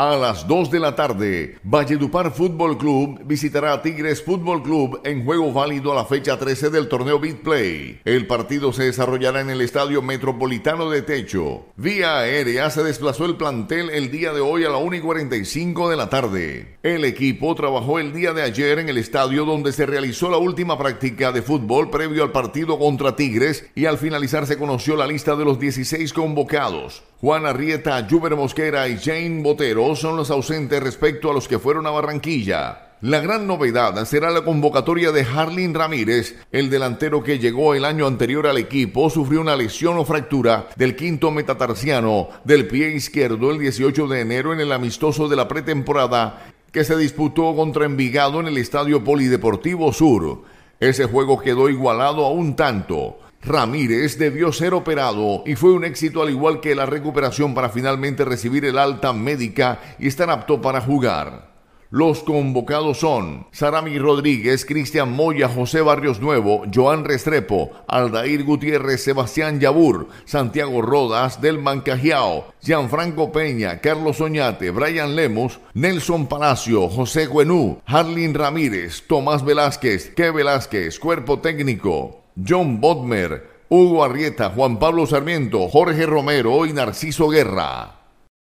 A las 2 de la tarde, Valledupar Fútbol Club visitará a Tigres Fútbol Club en juego válido a la fecha 13 del torneo Big Play. El partido se desarrollará en el Estadio Metropolitano de Techo. Vía aérea se desplazó el plantel el día de hoy a la 1 y 45 de la tarde. El equipo trabajó el día de ayer en el estadio donde se realizó la última práctica de fútbol previo al partido contra Tigres y al finalizar se conoció la lista de los 16 convocados. Juan Arrieta, Júber Mosquera y Jane Botero son los ausentes respecto a los que fueron a Barranquilla. La gran novedad será la convocatoria de Harlin Ramírez, el delantero que llegó el año anterior al equipo, sufrió una lesión o fractura del quinto metatarsiano del pie izquierdo el 18 de enero en el amistoso de la pretemporada que se disputó contra Envigado en el Estadio Polideportivo Sur. Ese juego quedó igualado a un tanto. Ramírez debió ser operado y fue un éxito al igual que la recuperación para finalmente recibir el alta médica y estar apto para jugar. Los convocados son Sarami Rodríguez, Cristian Moya, José Barrios Nuevo, Joan Restrepo, Aldair Gutiérrez, Sebastián Yabur, Santiago Rodas, Del Cajiao, Gianfranco Peña, Carlos Oñate, Brian Lemos, Nelson Palacio, José Guenú, Harlin Ramírez, Tomás Velázquez, Que Velázquez, Cuerpo Técnico. John Bodmer, Hugo Arrieta, Juan Pablo Sarmiento, Jorge Romero y Narciso Guerra.